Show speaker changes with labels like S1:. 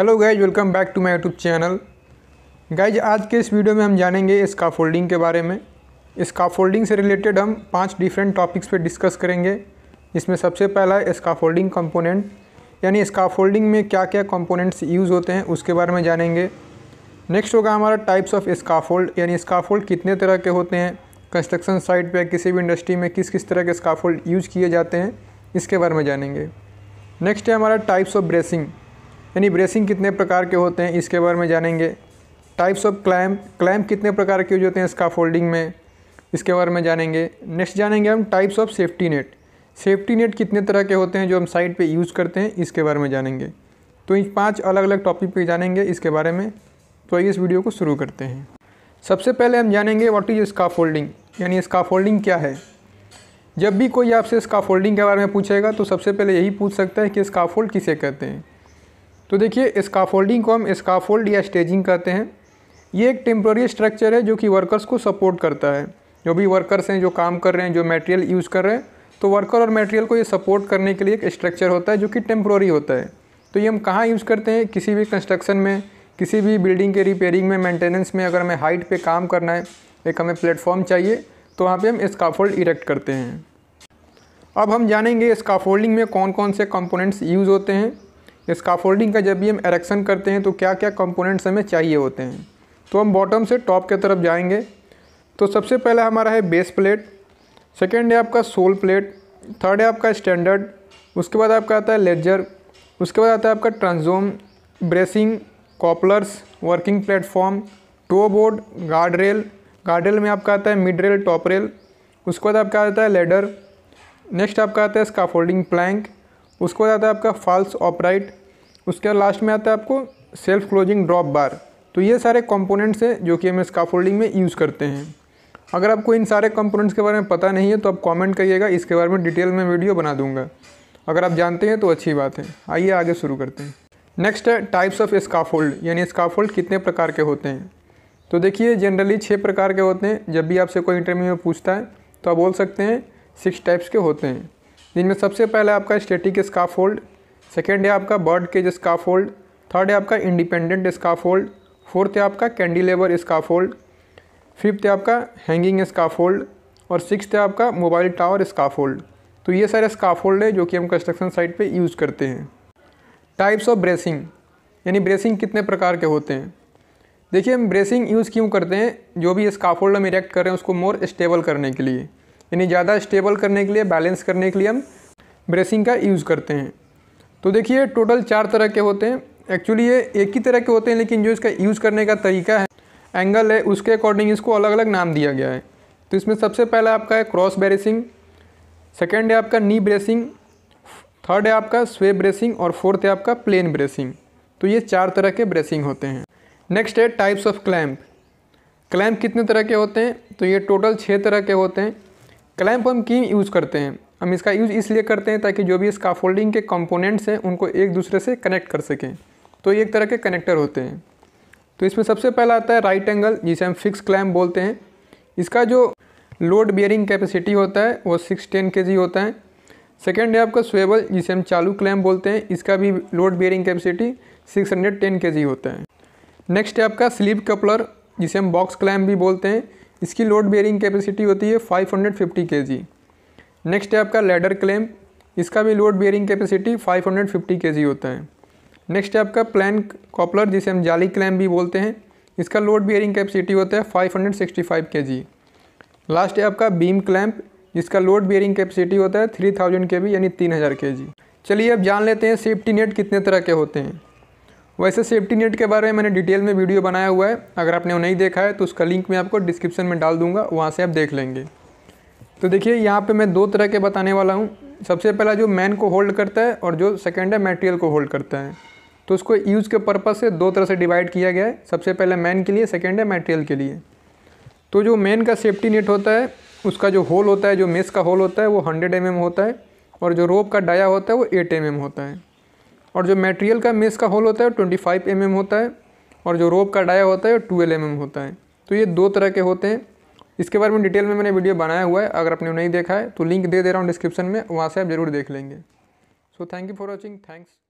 S1: hello guys welcome back to my YouTube channel guys आज के इस वीडियो में हम जानेंगे इसका फोल्डिंग के बारे में इसका फोल्डिंग से रिलेटेड हम पांच डिफरेंट टॉपिक्स पे डिस्कस करेंगे इसमें सबसे पहला इसका फोल्डिंग कॉम्पोनेंट यानी इसका फोल्डिंग में क्या क्या कॉम्पोनेंट्स यूज़ होते हैं उसके बारे में जानेंगे नेक्स्ट होगा हमारा टाइप्स ऑफ इसका फोल्ड यानी इसका फोल्ड कितने तरह के होते हैं कंस्ट्रक्शन साइट पर किसी भी इंडस्ट्री में किस किस तरह के इसका फोल्ड यूज़ किए जाते हैं इसके बारे में जानेंगे नेक्स्ट है हमारा टाइप्स ऑफ ब्रेसिंग यानी ब्रेसिंग कितने प्रकार के होते हैं इसके बारे में जानेंगे टाइप्स ऑफ क्लैम्प क्लैम्प कितने प्रकार के यूज होते हैं इसका फोल्डिंग में इसके बारे में जानेंगे नेक्स्ट जानेंगे हम types of safety net safety net कितने तरह के होते हैं जो हम साइट पे यूज़ करते हैं इसके बारे में जानेंगे तो इन पांच अलग अलग टॉपिक पे जानेंगे इसके बारे में तो आइए इस वीडियो को शुरू करते हैं सबसे पहले हम जानेंगे व्हाट इज़ स्का फोल्डिंग यानी स्का फोल्डिंग क्या है जब भी कोई आपसे स्का फोल्डिंग के बारे में पूछेगा तो सबसे पहले यही पूछ सकता है कि स्का फोल्ड किसे कहते हैं तो देखिए स्काफोल्डिंग को हम स्काफोल्ड या स्टेजिंग कहते हैं ये एक टेम्प्रोरी स्ट्रक्चर है जो कि वर्कर्स को सपोर्ट करता है जो भी वर्कर्स हैं जो काम कर रहे हैं जो मटेरियल यूज़ कर रहे हैं तो वर्कर और मटेरियल को ये सपोर्ट करने के लिए एक स्ट्रक्चर होता है जो कि टेम्प्रोरी होता है तो ये हम कहाँ यूज़ करते हैं किसी भी कंस्ट्रक्शन में किसी भी बिल्डिंग के रिपेयरिंग में मेंटेनेंस में अगर हमें हाइट पे काम करना है एक हमें प्लेटफॉर्म चाहिए तो वहाँ पे हम स्काफोल्ड इरेक्ट करते हैं अब हम जानेंगे स्काफोल्डिंग में कौन कौन से कंपोनेंट्स यूज़ होते हैं स्काफोल्डिंग का जब भी हम एरेक्शन करते हैं तो क्या क्या कंपोनेंट्स हमें चाहिए होते हैं तो हम बॉटम से टॉप के तरफ जाएंगे तो सबसे पहला हमारा है बेस प्लेट सेकेंड है आपका सोल प्लेट थर्ड है आपका स्टैंडर्ड उसके बाद आपका आता है लेजर उसके बाद आता है आपका transom bracing couplers working platform toe board guard rail guard rail में आपका आता है मिड रेल टॉप रेल उसके बाद आपका आता है लेडर नेक्स्ट आपका आता है स्काफोल्डिंग प्लैंक उसके बाद आता है आपका फॉल्स ऑपराइट उसके लास्ट में आता है आपको सेल्फ क्लोजिंग ड्रॉप बार तो ये सारे कंपोनेंट्स हैं जो कि हम स्काफोल्डिंग में यूज़ करते हैं अगर आपको इन सारे कंपोनेंट्स के बारे में पता नहीं है तो आप कमेंट करिएगा इसके बारे में डिटेल में वीडियो बना दूंगा अगर आप जानते हैं तो अच्छी बात है आइए आगे शुरू करते हैं नेक्स्ट है टाइप्स ऑफ स्काफोल्ड यानी स्काफोल्ड कितने प्रकार के होते हैं तो देखिए जनरली छः प्रकार के होते हैं जब भी आपसे कोई इंटरव्यू में पूछता है तो आप बोल सकते हैं सिक्स टाइप्स के होते हैं जिनमें सबसे पहले आपका स्टेटिक स्काफोल्ड सेकेंड है आपका bird cage scaffold third है आपका इंडिपेंडेंट स्काफ होल्ड फोर्थ है आपका कैंडिलेवर स्काफ होल्ड फिफ्थ है आपका हैंगिंग स्काफ होल्ड और सिक्स है आपका मोबाइल टावर स्काफ होल्ड तो ये सारे स्काफ होल्ड है जो कि हम कंस्ट्रक्शन साइट पे यूज़ करते हैं टाइप्स ऑफ ब्रेसिंग यानी ब्रेसिंग कितने प्रकार के होते हैं देखिए हम ब्रेसिंग यूज़ क्यों करते हैं जो भी स्काफ होल्ड हम इरेक्ट कर रहे हैं उसको मोर स्टेबल करने के लिए यानी ज़्यादा स्टेबल करने के लिए बैलेंस करने के लिए हम ब्रेसिंग का यूज़ करते हैं तो देखिए टोटल चार तरह के होते हैं एक्चुअली ये एक ही तरह के होते हैं लेकिन जो इसका यूज़ करने का तरीका है एंगल है उसके अकॉर्डिंग इसको अलग अलग नाम दिया गया है तो इसमें सबसे पहला आपका है क्रॉस ब्रेसिंग सेकेंड है आपका नी ब्रेसिंग थर्ड है आपका स्वे ब्रेसिंग और फोर्थ है आपका प्लेन ब्रेसिंग तो ये चार तरह के ब्रेसिंग होते हैं नेक्स्ट है टाइप्स ऑफ क्लैम्प क्लैम्प कितने तरह के होते हैं तो ये टोटल छः तरह के होते हैं क्लैम्प हम क्यों यूज़ करते हैं हम इसका यूज़ इसलिए करते हैं ताकि जो भी इसका फोल्डिंग के कंपोनेंट्स हैं उनको एक दूसरे से कनेक्ट कर सकें तो ये एक तरह के कनेक्टर होते हैं तो इसमें सबसे पहला आता है राइट एंगल जिसे हम फिक्स क्लैम बोलते हैं इसका जो लोड बियरिंग कैपेसिटी होता है वो सिक्स टेन के होता है सेकेंड है आपका स्वेबल जिसे हम चालू क्लैम बोलते हैं इसका भी load bearing capacity six hundred ten के होता है नेक्स्ट है आपका स्लीप कपलर जिसे हम बॉक्स क्लैम भी बोलते हैं इसकी लोड बियरिंग कैपेसिटी होती है फाइव हंड्रेड फिफ्टी के जी नेक्स्ट है आपका लेडर क्लेम इसका भी लोड बेयरिंग कैपेसिटी 550 हंड्रेड होता है नेक्स्ट है आपका प्लान कॉपलर जिसे हम जाली क्लेम भी बोलते हैं इसका लोड बियरिंग कैपेसिटी होता है 565 हंड्रेड लास्ट है आपका बीम क्लैम्प इसका लोड बियरिंग कैपेसिटी होता है 3000 थाउजेंड यानी 3000 हज़ार चलिए अब जान लेते हैं सेफ्टी नेट कितने तरह के होते हैं वैसे सेफ्टी नेट के बारे में मैंने डिटेल में वीडियो बनाया हुआ है अगर आपने वो नहीं देखा है तो उसका लिंक मैं आपको डिस्क्रिप्शन में डाल दूंगा वहाँ से आप देख लेंगे तो देखिए यहाँ पे मैं दो तरह के बताने वाला हूँ सबसे पहला जो मैन को होल्ड करता है और जो सेकेंड है मटेरियल को होल्ड करता है तो उसको यूज़ के पर्पज़ से दो तरह से डिवाइड किया गया है सबसे पहले मैन के लिए सेकेंड है मेटेरियल के लिए तो जो मैन का सेफ्टी नेट होता है उसका जो होल होता है जो मेस का होल होता है वो हंड्रेड एम mm होता है और जो रोप का डाया होता है वो एट एम mm होता है और जो मटेरियल का मेस का होल होता है वो ट्वेंटी फाइव एम होता है और जो रोप का डाया होता है वो ट्वेल्व एम mm होता है तो ये दो तरह के होते हैं इसके बारे में डिटेल में मैंने वीडियो बनाया हुआ है अगर आपने नहीं देखा है तो लिंक दे दे रहा हूँ डिस्क्रिप्शन में वहाँ से आप जरूर देख लेंगे so thank you for watching thanks